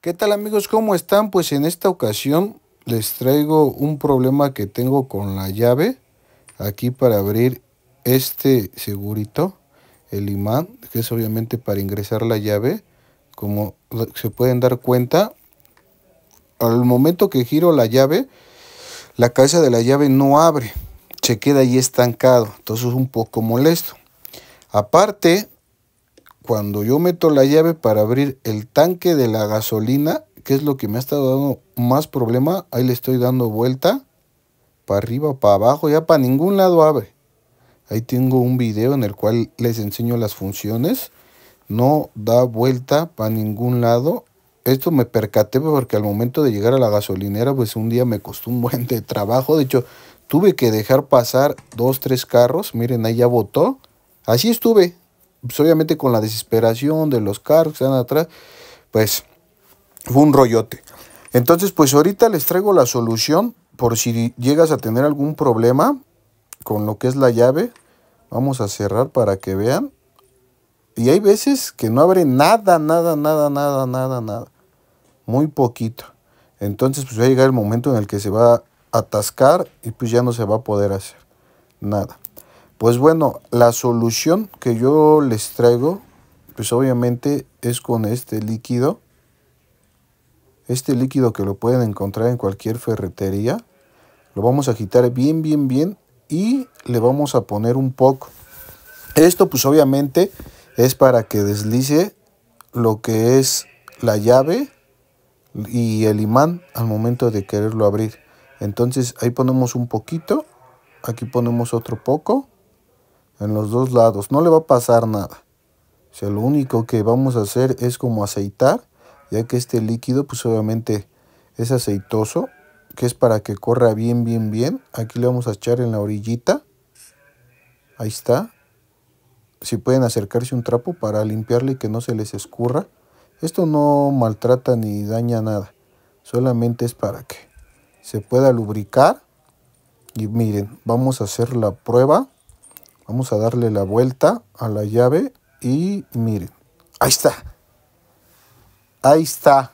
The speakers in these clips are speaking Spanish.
¿Qué tal amigos? ¿Cómo están? Pues en esta ocasión les traigo un problema que tengo con la llave. Aquí para abrir este segurito, el imán, que es obviamente para ingresar la llave. Como se pueden dar cuenta, al momento que giro la llave, la cabeza de la llave no abre. Se queda ahí estancado. Entonces es un poco molesto. Aparte, cuando yo meto la llave para abrir el tanque de la gasolina, que es lo que me ha estado dando más problema, ahí le estoy dando vuelta, para arriba, para abajo, ya para ningún lado abre. Ahí tengo un video en el cual les enseño las funciones. No da vuelta para ningún lado. Esto me percaté porque al momento de llegar a la gasolinera, pues un día me costó un buen de trabajo. De hecho, tuve que dejar pasar dos, tres carros. Miren, ahí ya botó. Así estuve, pues, obviamente con la desesperación de los carros que están atrás, pues fue un rollote. Entonces, pues ahorita les traigo la solución por si llegas a tener algún problema con lo que es la llave. Vamos a cerrar para que vean. Y hay veces que no abre nada, nada, nada, nada, nada, nada. Muy poquito. Entonces, pues va a llegar el momento en el que se va a atascar y pues ya no se va a poder hacer nada. Pues bueno, la solución que yo les traigo, pues obviamente es con este líquido. Este líquido que lo pueden encontrar en cualquier ferretería. Lo vamos a agitar bien, bien, bien y le vamos a poner un poco. Esto pues obviamente es para que deslice lo que es la llave y el imán al momento de quererlo abrir. Entonces ahí ponemos un poquito, aquí ponemos otro poco en los dos lados. No le va a pasar nada. O sea, lo único que vamos a hacer es como aceitar, ya que este líquido pues obviamente es aceitoso, que es para que corra bien, bien, bien. Aquí le vamos a echar en la orillita. Ahí está. Si pueden acercarse un trapo para limpiarle y que no se les escurra. Esto no maltrata ni daña nada. Solamente es para que se pueda lubricar. Y miren, vamos a hacer la prueba. Vamos a darle la vuelta a la llave y miren. Ahí está. Ahí está.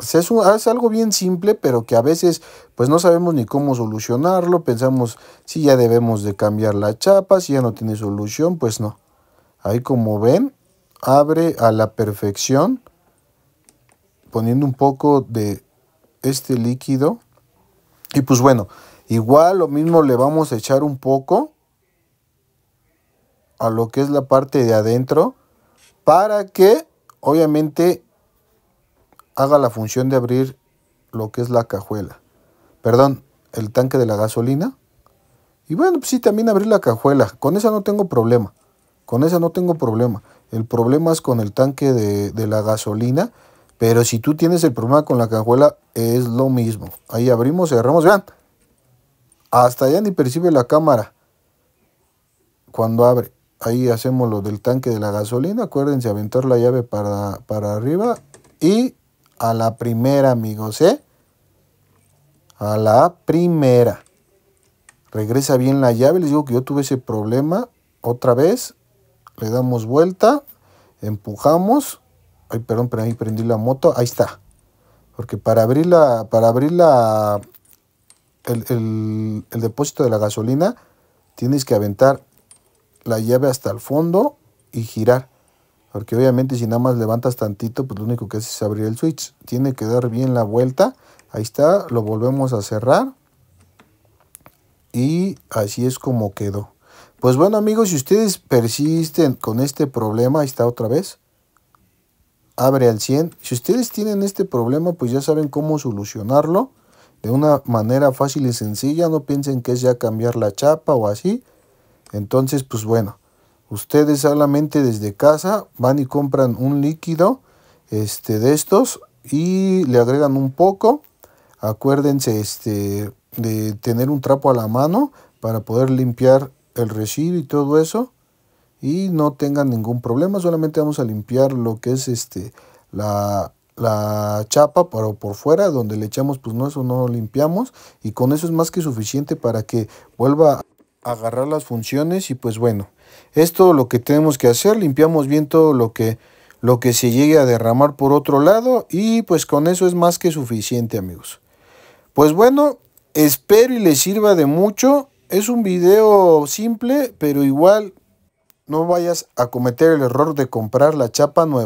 es, algo bien simple, pero que a veces pues no sabemos ni cómo solucionarlo. Pensamos si ya debemos de cambiar la chapa, si ya no tiene solución, pues no. Ahí como ven, abre a la perfección poniendo un poco de este líquido. Y pues bueno, igual lo mismo le vamos a echar un poco a lo que es la parte de adentro para que obviamente haga la función de abrir lo que es la cajuela. Perdón, el tanque de la gasolina. Y bueno, pues sí, también abrir la cajuela. Con esa no tengo problema. Con esa no tengo problema. El problema es con el tanque de, de la gasolina. Pero si tú tienes el problema con la cajuela, es lo mismo. Ahí abrimos, cerramos. Vean, hasta allá ni percibe la cámara cuando abre ahí hacemos lo del tanque de la gasolina, acuérdense aventar la llave para, para arriba y a la primera amigos, ¿eh? A la primera. Regresa bien la llave, les digo que yo tuve ese problema otra vez, le damos vuelta, empujamos, ay perdón, pero ahí prendí la moto, ahí está. Porque para abrir la, para abrir la, el depósito de la gasolina, tienes que aventar la llave hasta el fondo y girar. Porque obviamente si nada más levantas tantito, pues lo único que haces es abrir el switch. Tiene que dar bien la vuelta. Ahí está, lo volvemos a cerrar. Y así es como quedó. Pues bueno amigos, si ustedes persisten con este problema, ahí está otra vez. Abre al 100. Si ustedes tienen este problema, pues ya saben cómo solucionarlo. De una manera fácil y sencilla, no piensen que es ya cambiar la chapa o así. Entonces, pues bueno, ustedes solamente desde casa van y compran un líquido este, de estos y le agregan un poco. Acuérdense este, de tener un trapo a la mano para poder limpiar el residuo y todo eso. Y no tengan ningún problema, solamente vamos a limpiar lo que es este, la, chapa por fuera donde le echamos pues no eso no lo limpiamos y con eso es más que suficiente para que vuelva agarrar las funciones y pues bueno, es todo lo que tenemos que hacer, limpiamos bien todo lo que, lo que se llegue a derramar por otro lado y pues con eso es más que suficiente amigos. Pues bueno, espero y les sirva de mucho, es un video simple pero igual no vayas a cometer el error de comprar la chapa nueva.